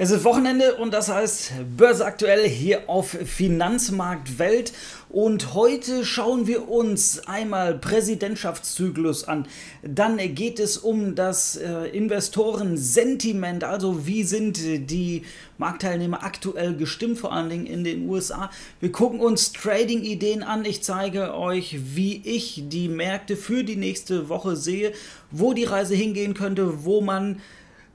Es ist Wochenende und das heißt Börse aktuell hier auf Finanzmarktwelt. Und heute schauen wir uns einmal Präsidentschaftszyklus an. Dann geht es um das äh, Investorensentiment, also wie sind die Marktteilnehmer aktuell gestimmt, vor allen Dingen in den USA. Wir gucken uns Trading-Ideen an. Ich zeige euch, wie ich die Märkte für die nächste Woche sehe, wo die Reise hingehen könnte, wo man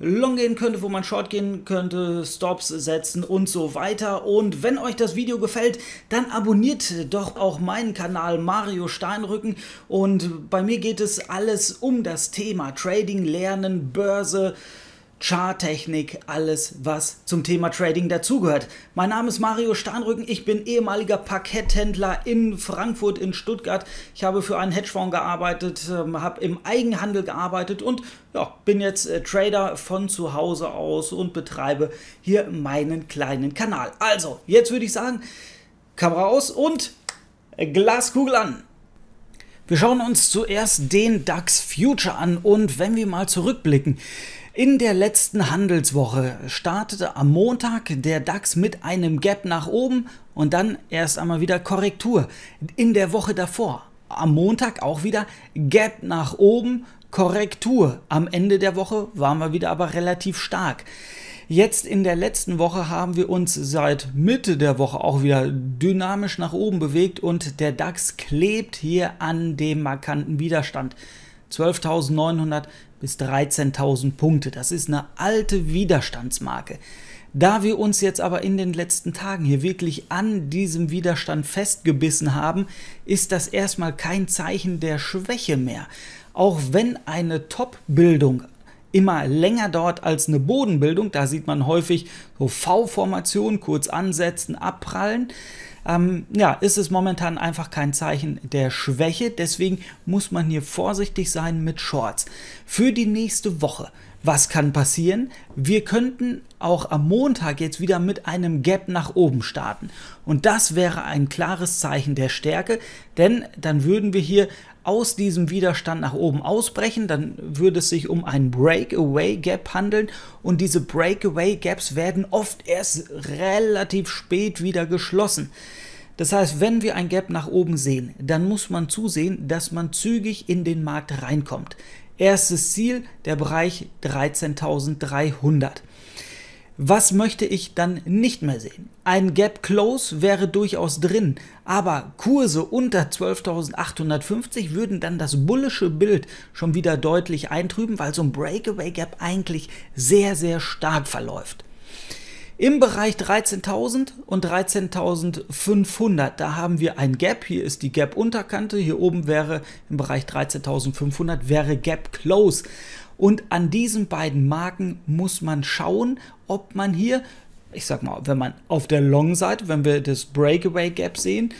Long gehen könnte, wo man Short gehen könnte, Stops setzen und so weiter. Und wenn euch das Video gefällt, dann abonniert doch auch meinen Kanal Mario Steinrücken. Und bei mir geht es alles um das Thema Trading, Lernen, Börse, Charttechnik, alles, was zum Thema Trading dazugehört. Mein Name ist Mario Stahnrücken, ich bin ehemaliger Parketthändler in Frankfurt, in Stuttgart. Ich habe für einen Hedgefonds gearbeitet, ähm, habe im Eigenhandel gearbeitet und ja, bin jetzt äh, Trader von zu Hause aus und betreibe hier meinen kleinen Kanal. Also, jetzt würde ich sagen, Kamera aus und Glaskugel an. Wir schauen uns zuerst den DAX Future an und wenn wir mal zurückblicken, in der letzten Handelswoche startete am Montag der DAX mit einem Gap nach oben und dann erst einmal wieder Korrektur. In der Woche davor, am Montag auch wieder Gap nach oben, Korrektur. Am Ende der Woche waren wir wieder aber relativ stark. Jetzt in der letzten Woche haben wir uns seit Mitte der Woche auch wieder dynamisch nach oben bewegt und der DAX klebt hier an dem markanten Widerstand. 12.900 bis 13.000 Punkte. Das ist eine alte Widerstandsmarke. Da wir uns jetzt aber in den letzten Tagen hier wirklich an diesem Widerstand festgebissen haben, ist das erstmal kein Zeichen der Schwäche mehr. Auch wenn eine Top-Bildung immer länger dauert als eine Bodenbildung, da sieht man häufig so v formationen kurz ansetzen, abprallen, ähm, ja, ist es momentan einfach kein Zeichen der Schwäche. Deswegen muss man hier vorsichtig sein mit Shorts. Für die nächste Woche was kann passieren? Wir könnten auch am Montag jetzt wieder mit einem Gap nach oben starten. Und das wäre ein klares Zeichen der Stärke, denn dann würden wir hier aus diesem Widerstand nach oben ausbrechen, dann würde es sich um einen Breakaway Gap handeln und diese Breakaway Gaps werden oft erst relativ spät wieder geschlossen. Das heißt, wenn wir ein Gap nach oben sehen, dann muss man zusehen, dass man zügig in den Markt reinkommt. Erstes Ziel, der Bereich 13.300. Was möchte ich dann nicht mehr sehen? Ein Gap Close wäre durchaus drin, aber Kurse unter 12.850 würden dann das bullische Bild schon wieder deutlich eintrüben, weil so ein Breakaway Gap eigentlich sehr, sehr stark verläuft. Im Bereich 13.000 und 13.500, da haben wir ein Gap. Hier ist die Gap-Unterkante. Hier oben wäre im Bereich 13.500 wäre Gap Close. Und an diesen beiden Marken muss man schauen, ob man hier, ich sag mal, wenn man auf der Long-Seite, wenn wir das Breakaway Gap sehen,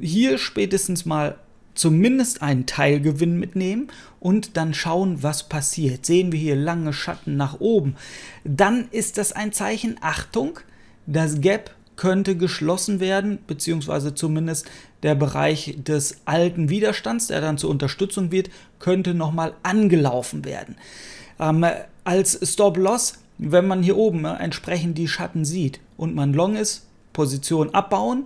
hier spätestens mal zumindest einen Teilgewinn mitnehmen und dann schauen, was passiert. Sehen wir hier lange Schatten nach oben, dann ist das ein Zeichen, Achtung, das Gap könnte geschlossen werden, beziehungsweise zumindest der Bereich des alten Widerstands, der dann zur Unterstützung wird, könnte nochmal angelaufen werden. Ähm, als Stop-Loss, wenn man hier oben entsprechend die Schatten sieht und man long ist, Position abbauen,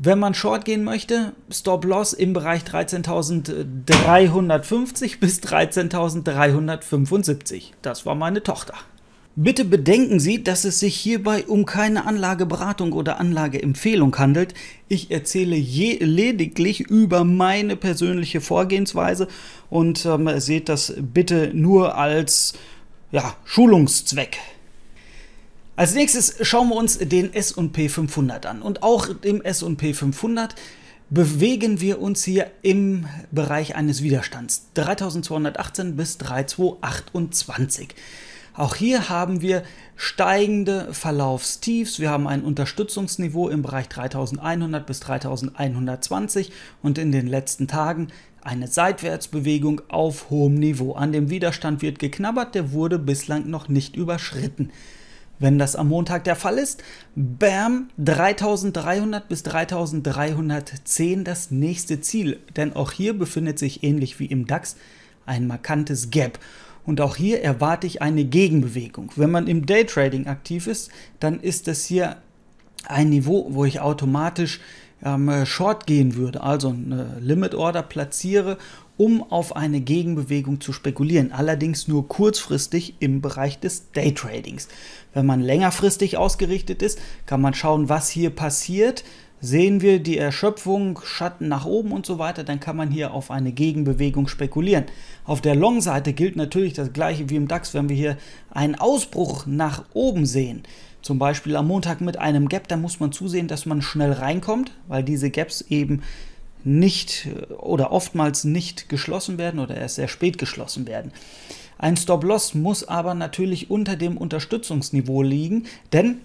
wenn man Short gehen möchte, Stop-Loss im Bereich 13.350 bis 13.375. Das war meine Tochter. Bitte bedenken Sie, dass es sich hierbei um keine Anlageberatung oder Anlageempfehlung handelt. Ich erzähle je lediglich über meine persönliche Vorgehensweise und ähm, seht das bitte nur als ja, Schulungszweck. Als nächstes schauen wir uns den S&P 500 an und auch im S&P 500 bewegen wir uns hier im Bereich eines Widerstands 3218 bis 3228. Auch hier haben wir steigende Verlaufstiefs. Wir haben ein Unterstützungsniveau im Bereich 3100 bis 3120 und in den letzten Tagen eine Seitwärtsbewegung auf hohem Niveau. An dem Widerstand wird geknabbert, der wurde bislang noch nicht überschritten. Wenn das am Montag der Fall ist, bam, 3300 bis 3310 das nächste Ziel. Denn auch hier befindet sich ähnlich wie im DAX ein markantes Gap. Und auch hier erwarte ich eine Gegenbewegung. Wenn man im Daytrading aktiv ist, dann ist das hier ein Niveau, wo ich automatisch ähm, äh, Short gehen würde, also eine Limit Order platziere um auf eine Gegenbewegung zu spekulieren, allerdings nur kurzfristig im Bereich des Daytradings. Wenn man längerfristig ausgerichtet ist, kann man schauen, was hier passiert. Sehen wir die Erschöpfung, Schatten nach oben und so weiter, dann kann man hier auf eine Gegenbewegung spekulieren. Auf der Long-Seite gilt natürlich das gleiche wie im DAX, wenn wir hier einen Ausbruch nach oben sehen. Zum Beispiel am Montag mit einem Gap, da muss man zusehen, dass man schnell reinkommt, weil diese Gaps eben nicht oder oftmals nicht geschlossen werden oder erst sehr spät geschlossen werden. Ein Stop-Loss muss aber natürlich unter dem Unterstützungsniveau liegen, denn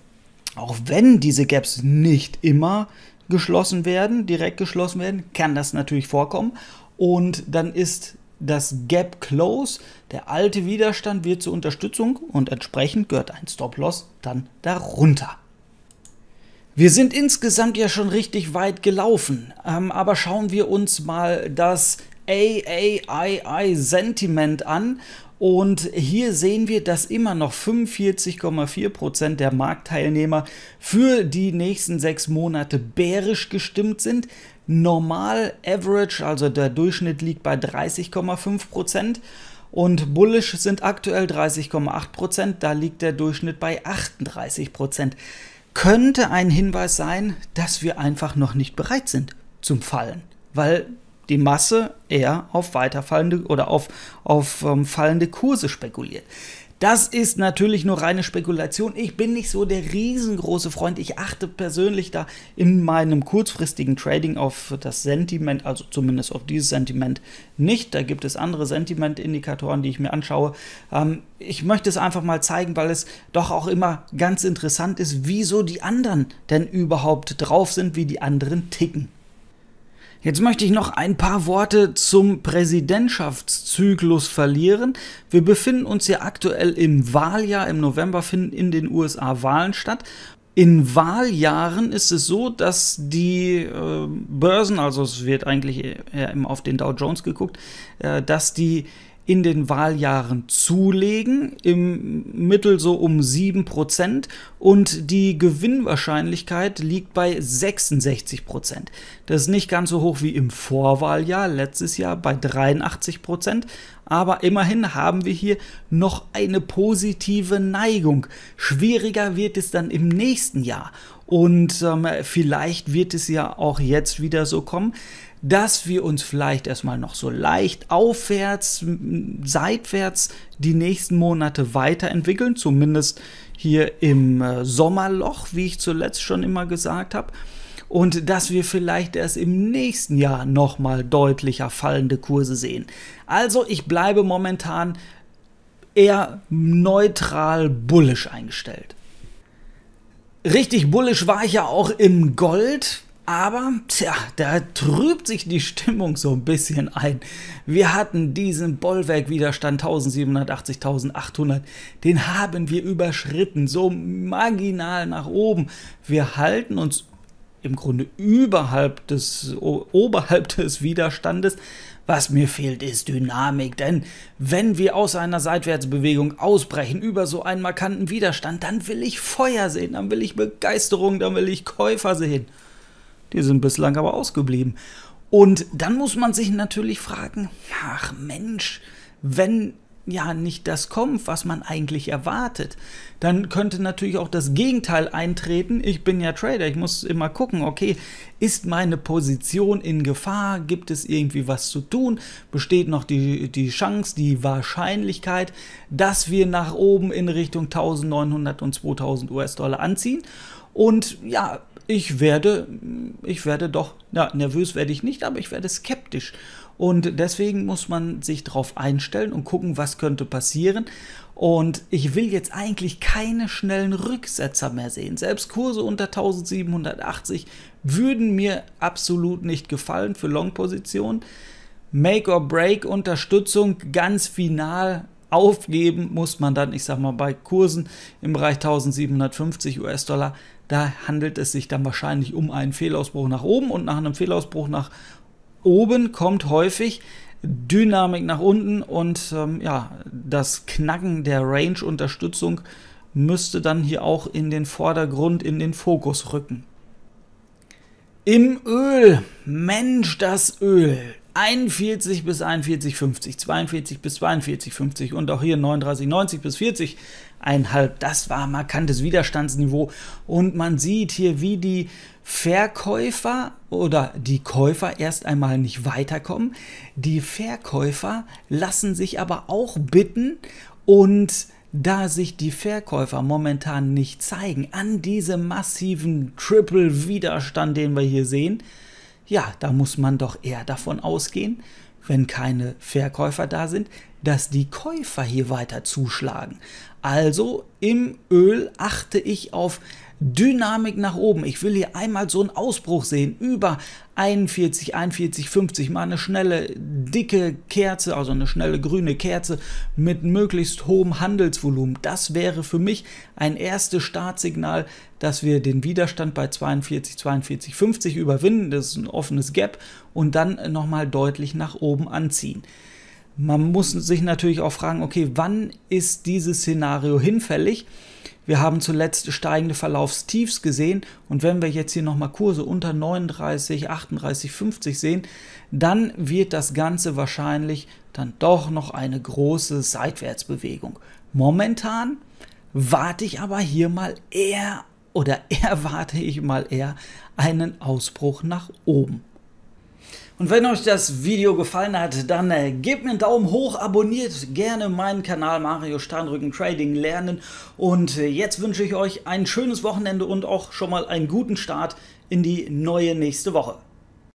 auch wenn diese Gaps nicht immer geschlossen werden, direkt geschlossen werden, kann das natürlich vorkommen. Und dann ist das Gap Close, der alte Widerstand wird zur Unterstützung und entsprechend gehört ein Stop-Loss dann darunter. Wir sind insgesamt ja schon richtig weit gelaufen, ähm, aber schauen wir uns mal das AAII Sentiment an. Und hier sehen wir, dass immer noch 45,4% der Marktteilnehmer für die nächsten sechs Monate bärisch gestimmt sind. Normal Average, also der Durchschnitt liegt bei 30,5%. und bullish sind aktuell 30,8%, da liegt der Durchschnitt bei 38% könnte ein Hinweis sein, dass wir einfach noch nicht bereit sind zum Fallen, weil die Masse eher auf weiterfallende oder auf, auf ähm, fallende Kurse spekuliert. Das ist natürlich nur reine Spekulation. Ich bin nicht so der riesengroße Freund. Ich achte persönlich da in meinem kurzfristigen Trading auf das Sentiment, also zumindest auf dieses Sentiment nicht. Da gibt es andere Sentimentindikatoren, die ich mir anschaue. Ähm, ich möchte es einfach mal zeigen, weil es doch auch immer ganz interessant ist, wieso die anderen denn überhaupt drauf sind, wie die anderen ticken. Jetzt möchte ich noch ein paar Worte zum Präsidentschaftszyklus verlieren. Wir befinden uns ja aktuell im Wahljahr. Im November finden in den USA Wahlen statt. In Wahljahren ist es so, dass die äh, Börsen, also es wird eigentlich eher immer auf den Dow Jones geguckt, äh, dass die in den Wahljahren zulegen, im Mittel so um 7% und die Gewinnwahrscheinlichkeit liegt bei 66%. Das ist nicht ganz so hoch wie im Vorwahljahr letztes Jahr bei 83%, aber immerhin haben wir hier noch eine positive Neigung. Schwieriger wird es dann im nächsten Jahr und ähm, vielleicht wird es ja auch jetzt wieder so kommen, dass wir uns vielleicht erstmal noch so leicht aufwärts, seitwärts die nächsten Monate weiterentwickeln, zumindest hier im äh, Sommerloch, wie ich zuletzt schon immer gesagt habe und dass wir vielleicht erst im nächsten Jahr nochmal deutlicher fallende Kurse sehen. Also ich bleibe momentan eher neutral bullisch eingestellt. Richtig bullisch war ich ja auch im Gold. Aber, tja, da trübt sich die Stimmung so ein bisschen ein. Wir hatten diesen Bollwerkwiderstand 1780, 1800. Den haben wir überschritten, so marginal nach oben. Wir halten uns im Grunde überhalb des, oberhalb des Widerstandes. Was mir fehlt, ist Dynamik, denn wenn wir aus einer Seitwärtsbewegung ausbrechen über so einen markanten Widerstand, dann will ich Feuer sehen, dann will ich Begeisterung, dann will ich Käufer sehen. Die sind bislang aber ausgeblieben. Und dann muss man sich natürlich fragen, ach Mensch, wenn ja nicht das kommt, was man eigentlich erwartet, dann könnte natürlich auch das Gegenteil eintreten. Ich bin ja Trader, ich muss immer gucken, okay, ist meine Position in Gefahr? Gibt es irgendwie was zu tun? Besteht noch die, die Chance, die Wahrscheinlichkeit, dass wir nach oben in Richtung 1900 und 2000 US-Dollar anziehen? Und ja, ich werde, ich werde doch, ja, nervös werde ich nicht, aber ich werde skeptisch. Und deswegen muss man sich darauf einstellen und gucken, was könnte passieren. Und ich will jetzt eigentlich keine schnellen Rücksetzer mehr sehen. Selbst Kurse unter 1780 würden mir absolut nicht gefallen für Long-Positionen. Make or Break Unterstützung ganz final aufgeben muss man dann, ich sag mal, bei Kursen im Bereich 1750 US-Dollar. Da handelt es sich dann wahrscheinlich um einen Fehlausbruch nach oben und nach einem Fehlausbruch nach oben kommt häufig Dynamik nach unten und ähm, ja, das Knacken der Range-Unterstützung müsste dann hier auch in den Vordergrund, in den Fokus rücken. Im Öl, Mensch, das Öl. 41 bis 41,50, 42 bis 42,50 und auch hier 39,90 bis 40 einhalb. Das war markantes Widerstandsniveau. Und man sieht hier, wie die Verkäufer oder die Käufer erst einmal nicht weiterkommen. Die Verkäufer lassen sich aber auch bitten und da sich die Verkäufer momentan nicht zeigen an diesem massiven Triple Widerstand, den wir hier sehen, ja, da muss man doch eher davon ausgehen, wenn keine Verkäufer da sind, dass die Käufer hier weiter zuschlagen. Also im Öl achte ich auf Dynamik nach oben. Ich will hier einmal so einen Ausbruch sehen über 41, 41, 50 mal eine schnelle dicke Kerze, also eine schnelle grüne Kerze mit möglichst hohem Handelsvolumen. Das wäre für mich ein erstes Startsignal, dass wir den Widerstand bei 42, 42, 50 überwinden. Das ist ein offenes Gap und dann nochmal deutlich nach oben anziehen. Man muss sich natürlich auch fragen, okay, wann ist dieses Szenario hinfällig? Wir haben zuletzt steigende Verlaufstiefs gesehen und wenn wir jetzt hier nochmal Kurse unter 39, 38, 50 sehen, dann wird das Ganze wahrscheinlich dann doch noch eine große Seitwärtsbewegung. Momentan warte ich aber hier mal eher oder erwarte ich mal eher einen Ausbruch nach oben. Und wenn euch das Video gefallen hat, dann äh, gebt mir einen Daumen hoch, abonniert gerne meinen Kanal Mario Steinrücken Trading Lernen und äh, jetzt wünsche ich euch ein schönes Wochenende und auch schon mal einen guten Start in die neue nächste Woche.